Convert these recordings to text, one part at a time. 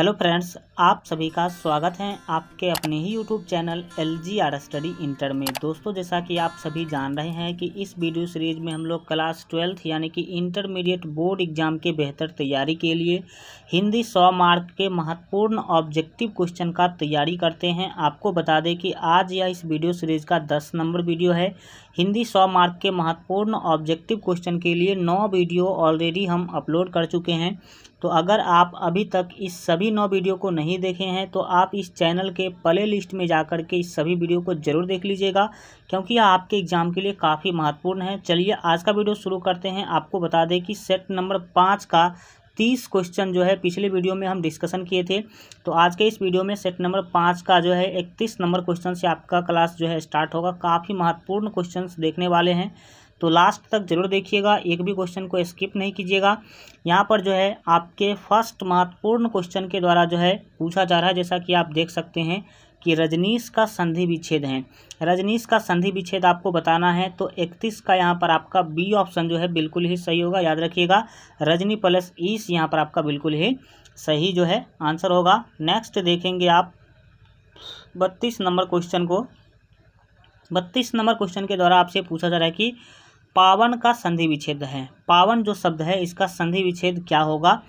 hello friends आप सभी का स्वागत है आपके अपने ही YouTube channel L G R study inter में दोस्तों जैसा कि आप सभी जान रहे हैं कि इस वीडियो सीरीज में हम लोग क्लास ट्वेल्थ यानी कि इंटरमीडिएट बोर्ड एग्जाम के बेहतर तैयारी के लिए हिंदी सौ मार्क के महत्वपूर्ण ऑब्जेक्टिव क्वेश्चन का तैयारी करते हैं आपको बता दें कि आज यह इस वीडियो सीरीज का दस नंबर वीडियो है हिंदी सौ मार्क के महत्वपूर्ण ऑब्जेक्टिव क्वेश्चन के लिए नौ वीडियो ऑलरेडी हम अपलोड कर चुके हैं तो अगर आप अभी तक इस सभी नौ वीडियो को नहीं देखे हैं तो आप इस चैनल के प्ले लिस्ट में जा कर के इस सभी वीडियो को ज़रूर देख लीजिएगा क्योंकि यह आपके एग्ज़ाम के लिए काफ़ी महत्वपूर्ण है चलिए आज का वीडियो शुरू करते हैं आपको बता दें कि सेट नंबर पाँच का तीस क्वेश्चन जो है पिछले वीडियो में हम डिस्कशन किए थे तो आज के इस वीडियो में सेट नंबर पाँच का जो है इकतीस नंबर क्वेश्चन से आपका क्लास जो है स्टार्ट होगा काफ़ी महत्वपूर्ण क्वेश्चन देखने वाले हैं तो लास्ट तक जरूर देखिएगा एक भी क्वेश्चन को स्किप नहीं कीजिएगा यहाँ पर जो है आपके फर्स्ट महत्वपूर्ण क्वेश्चन के द्वारा जो है पूछा जा रहा है जैसा कि आप देख सकते हैं कि रजनीश का संधि विच्छेद है रजनीश का संधि विच्छेद आपको बताना है तो इकतीस का यहाँ पर आपका बी ऑप्शन जो है बिल्कुल ही सही होगा याद रखिएगा रजनी प्लस ईस यहाँ पर आपका बिल्कुल ही सही जो है आंसर होगा नेक्स्ट देखेंगे आप बत्तीस नंबर क्वेश्चन को बत्तीस नंबर क्वेश्चन के द्वारा आपसे पूछा जा रहा है कि पावन का संधि विच्छेद है पावन जो शब्द है इसका संधि विच्छेद क्या होगा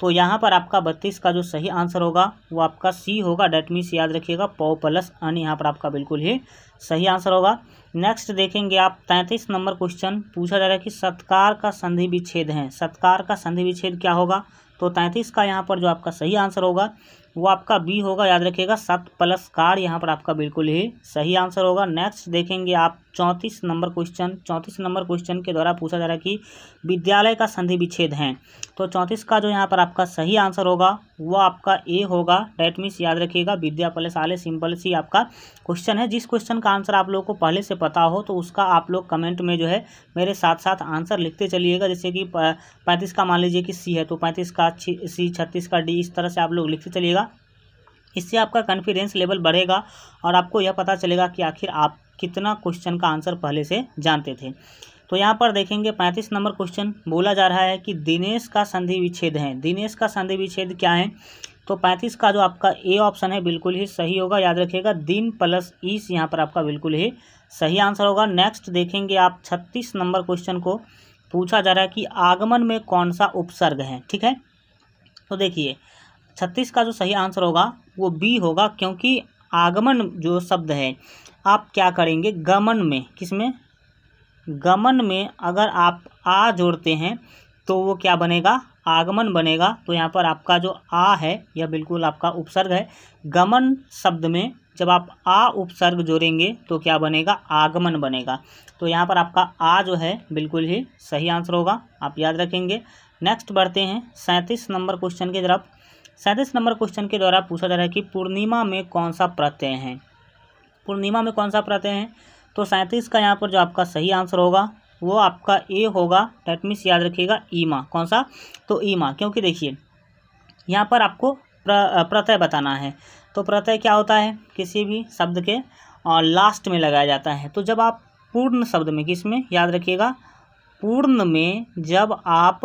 तो यहाँ पर आपका बत्तीस का जो सही आंसर होगा वो आपका सी होगा डेट मीन्स याद रखिएगा पौ प्लस अन यहाँ पर आपका बिल्कुल ही सही आंसर होगा नेक्स्ट देखेंगे आप तैंतीस नंबर क्वेश्चन पूछा जा रहा है कि सत्कार का संधि विच्छेद है सत्कार का संधि विच्छेद क्या होगा तो तैंतीस का यहाँ पर जो आपका सही आंसर होगा वो आपका बी होगा याद रखिएगा सत प्लस कार यहाँ पर आपका बिल्कुल ही सही आंसर होगा नेक्स्ट देखेंगे आप चौंतीस नंबर क्वेश्चन चौंतीस नंबर क्वेश्चन के द्वारा पूछा जा रहा है कि विद्यालय का संधि विच्छेद है तो चौंतीस का जो यहाँ पर आपका सही आंसर होगा वो आपका ए होगा डेट मीन्स याद रखिएगा विद्या प्लस आले सिंपल सी आपका क्वेश्चन है जिस क्वेश्चन का आंसर आप लोग को पहले से पता हो तो उसका आप लोग कमेंट में जो है मेरे साथ साथ आंसर लिखते चलिएगा जैसे कि पैंतीस का मान लीजिए कि सी है तो पैंतीस का सी छत्तीस का डी इस तरह से आप लोग लिखते चलिएगा इससे आपका कॉन्फिडेंस लेवल बढ़ेगा और आपको यह पता चलेगा कि आखिर आप कितना क्वेश्चन का आंसर पहले से जानते थे तो यहाँ पर देखेंगे पैंतीस नंबर क्वेश्चन बोला जा रहा है कि दिनेश का संधि विच्छेद है दिनेश का संधि विच्छेद क्या है तो पैंतीस का जो आपका ए ऑप्शन है बिल्कुल ही सही होगा याद रखिएगा दिन प्लस ईस यहाँ पर आपका बिल्कुल ही सही आंसर होगा नेक्स्ट देखेंगे आप छत्तीस नंबर क्वेश्चन को पूछा जा रहा है कि आगमन में कौन सा उपसर्ग है ठीक है तो देखिए छत्तीस का जो सही आंसर होगा वो बी होगा क्योंकि आगमन जो शब्द है आप क्या करेंगे गमन में किस में गमन में अगर आप आ जोड़ते हैं तो वो क्या बनेगा आगमन बनेगा तो यहाँ पर आपका जो आ है यह बिल्कुल आपका उपसर्ग है गमन शब्द में जब आप आ उपसर्ग जोड़ेंगे तो क्या बनेगा आगमन बनेगा तो यहाँ पर आपका आ जो है बिल्कुल ही सही आंसर होगा आप याद रखेंगे नेक्स्ट बढ़ते हैं सैंतीस नंबर क्वेश्चन की तरफ सैंतीस नंबर क्वेश्चन के द्वारा पूछा जा रहा है कि पूर्णिमा में कौन सा प्रत्यय है पूर्णिमा में कौन सा प्रत्यय है तो सैंतीस का यहाँ पर जो आपका सही आंसर होगा वो आपका ए होगा डेट मीन्स याद रखिएगा ईमा कौन सा तो ईमा क्योंकि देखिए यहाँ पर आपको प्र, प्रत्यय बताना है तो प्रत्यय क्या होता है किसी भी शब्द के और लास्ट में लगाया जाता है तो जब आप पूर्ण शब्द में किस में याद रखिएगा पूर्ण में जब आप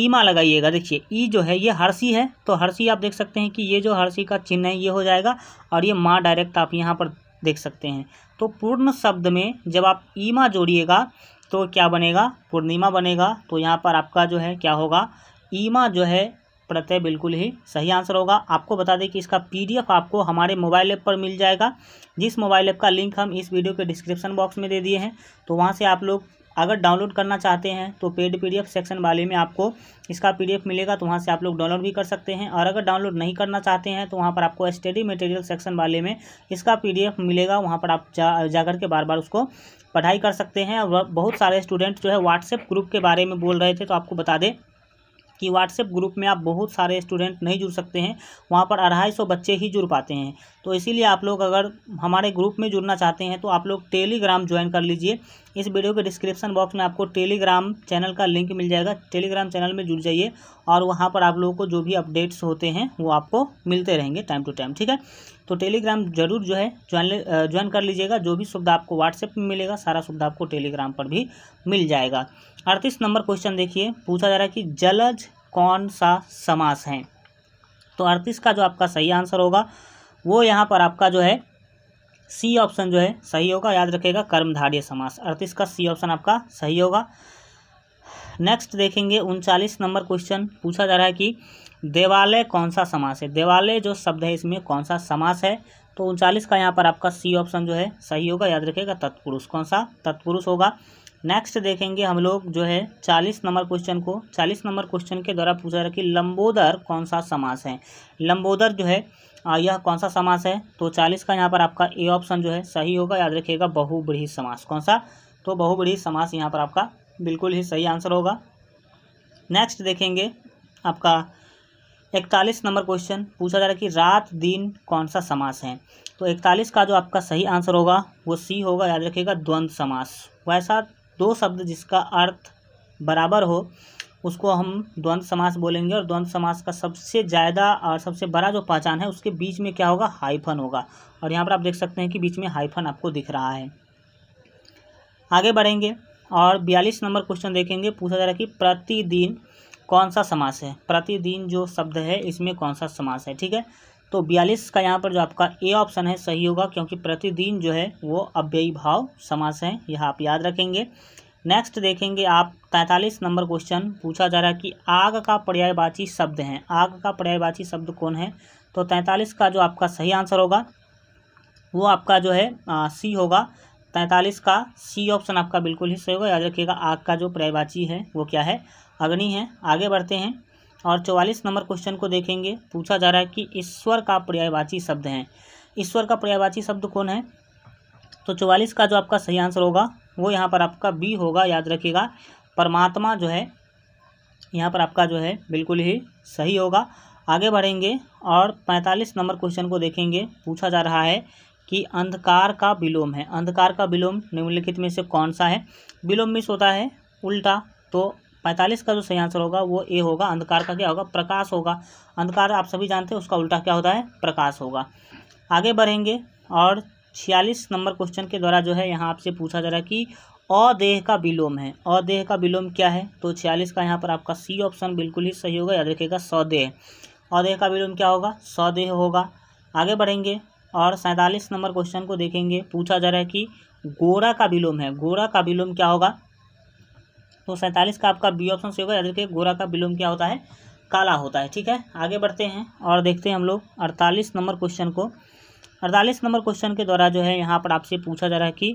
ईमा लगाइएगा देखिए ई जो है ये हर्षी है तो हर्षी आप देख सकते हैं कि ये जो हर्षी का चिन्ह है ये हो जाएगा और ये माँ डायरेक्ट आप यहाँ पर देख सकते हैं तो पूर्ण शब्द में जब आप ईमा जोड़िएगा तो क्या बनेगा पूर्णिमा बनेगा तो यहाँ पर आपका जो है क्या होगा ईमा जो है प्रत्यय बिल्कुल ही सही आंसर होगा आपको बता दें कि इसका पीडीएफ आपको हमारे मोबाइल ऐप पर मिल जाएगा जिस मोबाइल ऐप का लिंक हम इस वीडियो के डिस्क्रिप्शन बॉक्स में दे दिए हैं तो वहाँ से आप लोग अगर डाउनलोड करना चाहते हैं तो पेड पी सेक्शन वाले में आपको इसका पी मिलेगा तो वहाँ से आप लोग डाउनलोड भी कर सकते हैं और अगर डाउनलोड नहीं करना चाहते हैं तो वहाँ पर आपको स्टडी मटेरियल सेक्शन वाले में इसका पी मिलेगा वहाँ पर आप जा, जा के बार बार उसको पढ़ाई कर सकते हैं और बहुत सारे स्टूडेंट जो है व्हाट्सएप ग्रुप के बारे में बोल रहे थे तो आपको बता दें कि व्हाट्सएप ग्रुप में आप बहुत सारे स्टूडेंट नहीं जुड़ सकते हैं वहाँ पर अढ़ाई सौ बच्चे ही जुड़ पाते हैं तो इसीलिए आप लोग अगर हमारे ग्रुप में जुड़ना चाहते हैं तो आप लोग टेलीग्राम ज्वाइन कर लीजिए इस वीडियो के डिस्क्रिप्शन बॉक्स में आपको टेलीग्राम चैनल का लिंक मिल जाएगा टेलीग्राम चैनल में जुड़ जाइए और वहाँ पर आप लोगों को जो भी अपडेट्स होते हैं वो आपको मिलते रहेंगे टाइम टू टाइम ठीक है तो टेलीग्राम जरूर जो है ज्वाइन ज्वाइन कर लीजिएगा जो भी सुविधा आपको व्हाट्सएप में मिलेगा सारा सुविधा आपको टेलीग्राम पर भी मिल जाएगा अड़तीस नंबर क्वेश्चन देखिए पूछा जा रहा है कि जलज कौन सा समास है तो अड़तीस का जो आपका सही आंसर होगा वो यहाँ पर आपका जो है सी ऑप्शन जो है सही होगा याद रखेगा कर्मधार्य समास अर्थ इसका सी ऑप्शन आपका सही होगा नेक्स्ट देखेंगे उनचालीस नंबर क्वेश्चन पूछा जा रहा है कि देवालय कौन सा समास है देवालय जो शब्द है इसमें कौन सा समास है तो उनचालीस का यहाँ पर आपका सी ऑप्शन जो है सही होगा याद रखेगा तत्पुरुष कौन सा तत्पुरुष होगा नेक्स्ट देखेंगे हम लोग जो है चालीस नंबर क्वेश्चन को चालीस नंबर क्वेश्चन के द्वारा पूछा जा रहा है कि लंबोदर कौन सा समास है लंबोदर जो है यह कौन सा समास है तो चालीस का यहाँ पर आपका ए ऑप्शन जो है सही होगा याद रखिएगा बहुब्रीही समास कौन सा तो बहुब्रीही समास यहाँ पर आपका बिल्कुल ही सही आंसर होगा नेक्स्ट देखेंगे आपका इकतालीस नंबर क्वेश्चन पूछा जा रहा है कि रात दिन कौन सा समास है तो इकतालीस का जो आपका सही आंसर होगा वो सी होगा याद रखिएगा द्वंद्व समास वैसा दो शब्द जिसका अर्थ बराबर हो उसको हम द्वंद्व समास बोलेंगे और द्वंद्व समास का सबसे ज़्यादा और सबसे बड़ा जो पहचान है उसके बीच में क्या होगा हाइफन होगा और यहाँ पर आप देख सकते हैं कि बीच में हाइफन आपको दिख रहा है आगे बढ़ेंगे और बयालीस नंबर क्वेश्चन देखेंगे पूछा जा रहा है कि प्रतिदिन कौन सा समास है प्रतिदिन जो शब्द है इसमें कौन सा समास है ठीक है तो बयालीस का यहाँ पर जो आपका ए ऑप्शन है सही होगा क्योंकि प्रतिदिन जो है वो अव्ययी भाव समास है यह आप याद रखेंगे नेक्स्ट देखेंगे आप 45 नंबर क्वेश्चन पूछा जा रहा है कि आग का पर्यायवाची शब्द है आग का पर्यायवाची शब्द कौन है तो तैंतालीस का जो आपका सही आंसर होगा वो आपका जो है आ, सी होगा तैंतालीस का सी ऑप्शन आपका बिल्कुल ही सही होगा याद रखिएगा आग का जो पर्यायवाची है वो क्या है अग्नि है आगे बढ़ते हैं और चौवालीस नंबर क्वेश्चन को देखेंगे पूछा जा रहा है कि ईश्वर का पर्यायवाची शब्द है ईश्वर का पर्यायवाची शब्द कौन है तो चौवालीस का जो आपका सही आंसर होगा वो यहाँ पर आपका बी होगा याद रखिएगा परमात्मा जो है यहाँ पर आपका जो है बिल्कुल ही सही होगा आगे बढ़ेंगे और पैंतालीस नंबर क्वेश्चन को देखेंगे पूछा जा रहा है कि अंधकार का विलोम है अंधकार का विलोम निम्नलिखित में से कौन सा है विलोम मिस होता है उल्टा तो पैंतालीस का जो सही आंसर होगा वो ए होगा अंधकार का क्या होगा प्रकाश होगा अंधकार आप सभी जानते हैं उसका उल्टा क्या होता है प्रकाश होगा आगे बढ़ेंगे और छियालीस नंबर क्वेश्चन के द्वारा जो है यहाँ आपसे पूछा जा रहा है कि अदेह का विलोम है अदेह का विलोम क्या है तो छियालीस का यहाँ पर आपका सी ऑप्शन बिल्कुल ही सही होगा याद रखिएगा सौदेह अदेह का विलोम क्या होगा सौदेह होगा आगे बढ़ेंगे और सैंतालीस नंबर क्वेश्चन को देखेंगे पूछा जा रहा है कि गोरा का विलोम है गोरा का विलोम क्या होगा तो सैंतालीस का आपका बी ऑप्शन सही होगा याद रखिए गोरा का विलोम क्या होता है काला होता है ठीक है आगे बढ़ते हैं और देखते हैं हम लोग अड़तालीस नंबर क्वेश्चन को अड़तालीस नंबर क्वेश्चन के द्वारा जो है यहाँ पर आपसे पूछा जा रहा है कि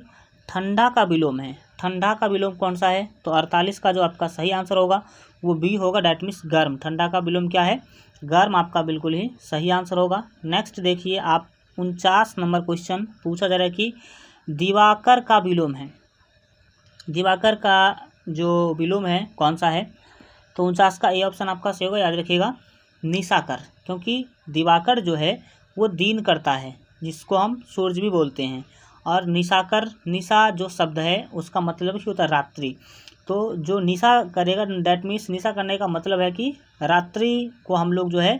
ठंडा का विलोम है ठंडा का विलोम कौन सा है तो अड़तालीस का जो आपका सही आंसर होगा वो बी होगा डैट मीन्स गर्म ठंडा का विलोम क्या है गर्म आपका बिल्कुल ही सही आंसर होगा नेक्स्ट देखिए आप उनचास नंबर क्वेश्चन पूछा जा रहा है कि दिवाकर का विलोम है दिवाकर का जो विलोम है कौन सा है तो उनचास का ए ऑप्शन आपका सही होगा याद रखिएगा निशाकर क्योंकि दिवाकर जो है वो दीन करता है जिसको हम सूर्य भी बोलते हैं और निशाकर निशा जो शब्द है उसका मतलब ही होता है रात्रि तो जो निशा करेगा डैट मीन्स निशा करने का मतलब है कि रात्रि को हम लोग जो है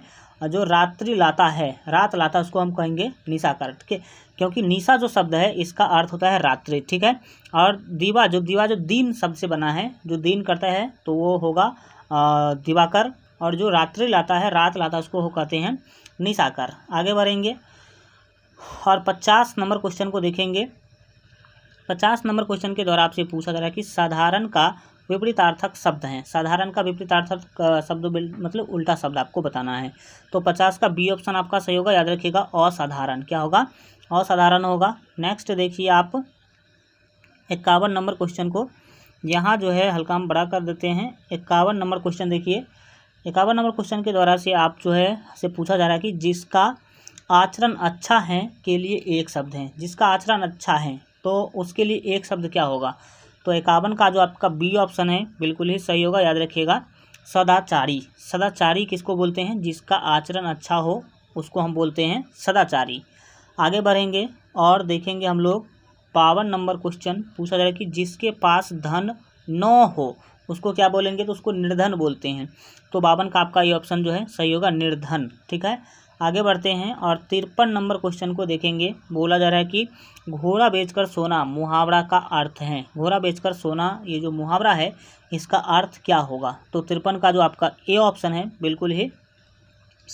जो रात्रि लाता है रात लाता उसको हम कहेंगे निशाकर ठीक है क्योंकि निशा जो शब्द है इसका अर्थ होता है रात्रि ठीक है और दीवा जो दीवा जो दिन शब्द से बना है जो दिन करता है तो वो होगा दिवाकर और जो रात्रि लाता है रात लाता उसको हो कहते हैं निशाकर आगे बढ़ेंगे और पचास नंबर क्वेश्चन को देखेंगे पचास नंबर क्वेश्चन के द्वारा आपसे पूछा जा रहा है कि साधारण का विपरीतार्थक शब्द हैं साधारण का विपरीतार्थक शब्द मतलब उल्टा शब्द आपको बताना है तो पचास का बी ऑप्शन आपका सही होगा याद रखिएगा असाधारण क्या होगा असाधारण होगा नेक्स्ट देखिए आप इक्यावन नंबर क्वेश्चन को यहाँ जो है हल्का हम बड़ा कर देते हैं इक्यावन नंबर क्वेश्चन देखिए इक्यावन नंबर क्वेश्चन के द्वारा से आप जो है से पूछा जा रहा है कि जिसका आचरण अच्छा है के लिए एक शब्द है जिसका आचरण अच्छा है तो उसके लिए एक शब्द क्या होगा तो इक्यावन का जो आपका बी ऑप्शन है बिल्कुल ही सही होगा याद रखिएगा सदाचारी सदाचारी किसको बोलते हैं जिसका आचरण अच्छा हो उसको हम बोलते हैं सदाचारी आगे बढ़ेंगे और देखेंगे हम लोग बावन नंबर क्वेश्चन पूछा जा रहा है कि जिसके पास धन न हो उसको क्या बोलेंगे तो उसको निर्धन बोलते हैं तो बावन का आपका ये ऑप्शन जो है सही होगा निर्धन ठीक है आगे बढ़ते हैं और तिरपन नंबर क्वेश्चन को देखेंगे बोला जा रहा है कि घोड़ा बेचकर सोना मुहावरा का अर्थ है घोड़ा बेचकर सोना ये जो मुहावरा है इसका अर्थ क्या होगा तो तिरपन का जो आपका ए ऑप्शन है बिल्कुल ही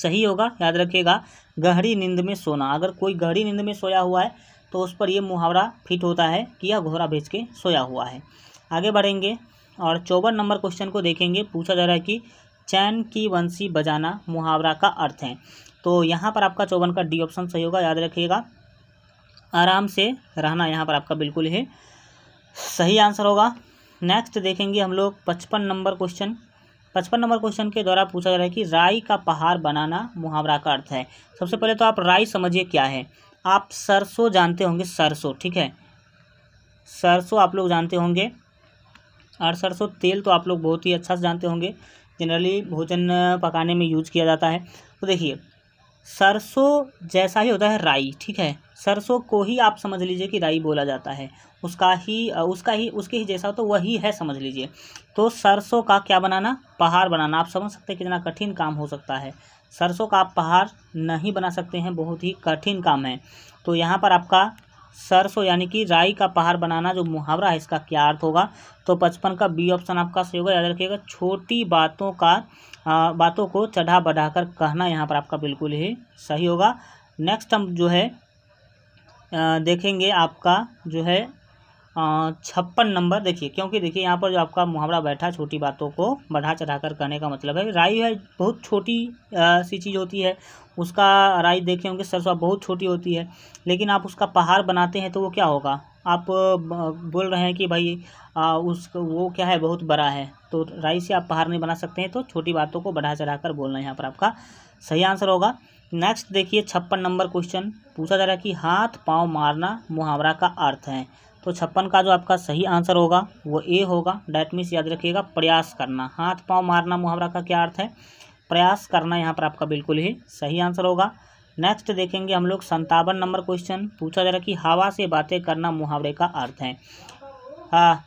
सही होगा याद रखिएगा गहरी नींद में सोना अगर कोई गहरी नींद में सोया हुआ है तो उस पर यह मुहावरा फिट होता है कि यह घोड़ा बेच के सोया हुआ है आगे बढ़ेंगे और चौवन नंबर क्वेश्चन को देखेंगे पूछा जा रहा है कि चैन की वंशी बजाना मुहावरा का अर्थ है तो यहाँ पर आपका चौवन का डी ऑप्शन सही होगा याद रखिएगा आराम से रहना यहाँ पर आपका बिल्कुल ही सही आंसर होगा नेक्स्ट देखेंगे हम लोग पचपन नंबर क्वेश्चन पचपन नंबर क्वेश्चन के द्वारा पूछा जा रहा है कि राई का पहाड़ बनाना मुहावरा का अर्थ है सबसे पहले तो आप राई समझिए क्या है आप सरसों जानते होंगे सरसों ठीक है सरसों आप लोग जानते होंगे और सरसों तेल तो आप लोग बहुत ही अच्छा से जानते होंगे जनरली भोजन पकाने में यूज किया जाता है तो देखिए सरसों जैसा ही होता है राई ठीक है सरसों को ही आप समझ लीजिए कि राई बोला जाता है उसका ही उसका ही उसके ही जैसा तो वही है समझ लीजिए तो सरसों का क्या बनाना पहाड़ बनाना आप समझ सकते हैं कितना कठिन काम हो सकता है सरसों का आप पहाड़ नहीं बना सकते हैं बहुत ही कठिन काम है तो यहाँ पर आपका सरसों यानी कि राई का पहाड़ बनाना जो मुहावरा है इसका क्या अर्थ होगा तो पचपन का बी ऑप्शन आपका सही होगा याद रखिएगा छोटी बातों का आ, बातों को चढ़ा बढ़ा कर कहना यहाँ पर आपका बिल्कुल ही सही होगा नेक्स्ट हम जो है आ, देखेंगे आपका जो है छप्पन नंबर देखिए क्योंकि देखिए यहाँ पर जो आपका मुहावरा बैठा छोटी बातों को बढ़ा चढ़ा कर कहने का मतलब है राई है बहुत छोटी सी चीज़ होती है उसका राई देखे होंगे सरसों बहुत छोटी होती है लेकिन आप उसका पहाड़ बनाते हैं तो वो क्या होगा आप बोल रहे हैं कि भाई आ, उस वो क्या है बहुत बड़ा है तो राई से आप पहाड़ नहीं बना सकते हैं तो छोटी बातों को बढ़ा चढ़ा कर बोलना यहाँ पर आपका सही आंसर होगा नेक्स्ट देखिए छप्पन नंबर क्वेश्चन पूछा जा रहा है कि हाथ पांव मारना मुहावरा का अर्थ है तो छप्पन का जो आपका सही आंसर होगा वो ए होगा डैट मीन्स याद रखिएगा प्रयास करना हाथ पाँव मारना मुहावरा का क्या अर्थ है प्रयास करना यहाँ पर आपका बिल्कुल ही सही आंसर होगा नेक्स्ट देखेंगे हम लोग संतावन नंबर क्वेश्चन पूछा जा रहा कि हवा से बातें करना मुहावरे का अर्थ है हाँ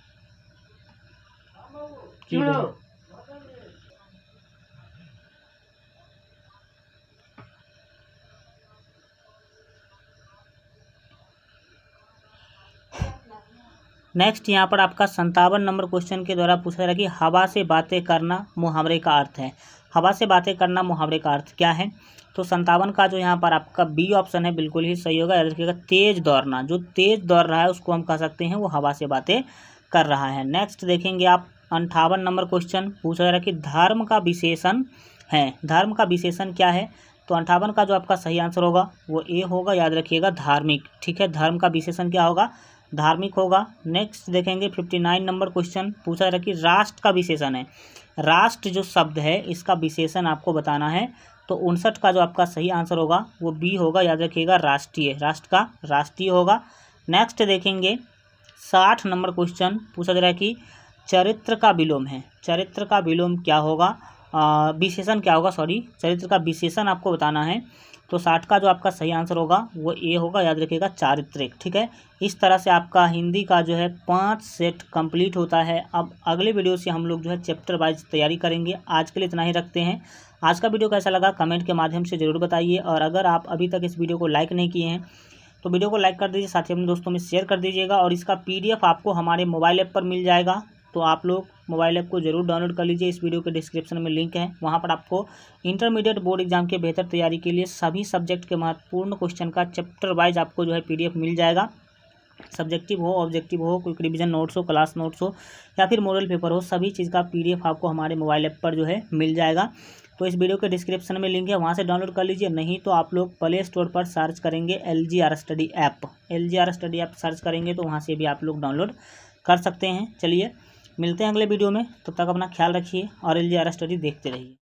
नेक्स्ट यहाँ पर आपका संतावन नंबर क्वेश्चन के द्वारा पूछा जा रहा है कि हवा से बातें करना मुहावरे का अर्थ है हवा से बातें करना मुहावरे का अर्थ क्या है तो संतावन का जो यहाँ पर आपका बी ऑप्शन है बिल्कुल ही सही होगा याद रखिएगा तेज दौड़ना जो तेज दौड़ रहा है उसको हम कह सकते हैं वो हवा से बातें कर रहा है नेक्स्ट देखेंगे आप अंठावन नंबर क्वेश्चन पूछा जा रहा है कि धर्म का विशेषण है धर्म का विशेषण क्या है तो अंठावन का जो आपका सही आंसर होगा वो ए होगा याद रखिएगा धार्मिक ठीक है धर्म का विशेषण क्या होगा धार्मिक होगा नेक्स्ट देखेंगे फिफ्टी नाइन नंबर क्वेश्चन पूछा है कि राष्ट्र का विशेषण है राष्ट्र जो शब्द है इसका विशेषण आपको बताना है तो उनसठ का जो आपका सही आंसर होगा वो बी होगा याद रखिएगा राष्ट्रीय राष्ट्र का राष्ट्रीय होगा नेक्स्ट देखेंगे साठ नंबर क्वेश्चन पूछा जा रहा है कि चरित्र का विलोम है चरित्र का विलोम क्या होगा विशेषण क्या होगा सॉरी चरित्र का विशेषण आपको बताना है तो साठ का जो आपका सही आंसर होगा वो ए होगा याद रखिएगा चारित्रिक ठीक है इस तरह से आपका हिंदी का जो है पाँच सेट कंप्लीट होता है अब अगले वीडियो से हम लोग जो है चैप्टर वाइज तैयारी करेंगे आज के लिए इतना ही रखते हैं आज का वीडियो कैसा लगा कमेंट के माध्यम से ज़रूर बताइए और अगर आप अभी तक इस वीडियो को लाइक नहीं किए हैं तो वीडियो को लाइक कर दीजिए साथ ही अपने दोस्तों में शेयर कर दीजिएगा और इसका पीडीएफ आपको हमारे मोबाइल ऐप पर मिल जाएगा तो आप लोग मोबाइल ऐप को जरूर डाउनलोड कर लीजिए इस वीडियो के डिस्क्रिप्शन में लिंक है वहाँ पर आपको इंटरमीडिएट बोर्ड एग्जाम के बेहतर तैयारी के लिए सभी सब्जेक्ट के महत्वपूर्ण क्वेश्चन का चैप्टर वाइज आपको जो है पी मिल जाएगा सब्जेक्टिव हो ऑब्जेक्टिव हो कोई रिविजन नोट्स हो क्लास नोट्स हो या फिर मॉडल पेपर हो सभी चीज़ का पी आपको हमारे मोबाइल ऐप पर जो है मिल जाएगा तो इस वीडियो के डिस्क्रिप्शन में लिंक है वहाँ से डाउनलोड कर लीजिए नहीं तो आप लोग प्ले स्टोर पर सर्च करेंगे L G R study app L G R study app search करेंगे तो वहाँ से भी आप लोग डाउनलोड कर सकते हैं चलिए मिलते हैं अगले वीडियो में तब तक अपना ख्याल रखिए और एल जी आर स्टडी देखते रहिए